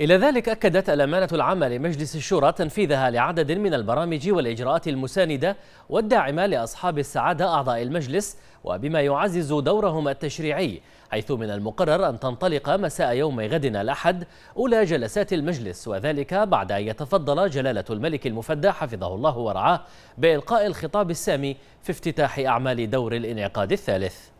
إلى ذلك أكدت الأمانة العامة لمجلس الشورى تنفيذها لعدد من البرامج والإجراءات المساندة والداعمة لأصحاب السعادة أعضاء المجلس وبما يعزز دورهم التشريعي حيث من المقرر أن تنطلق مساء يوم غد الأحد أولى جلسات المجلس وذلك بعد أن يتفضل جلالة الملك المفدى حفظه الله ورعاه بإلقاء الخطاب السامي في افتتاح أعمال دور الإنعقاد الثالث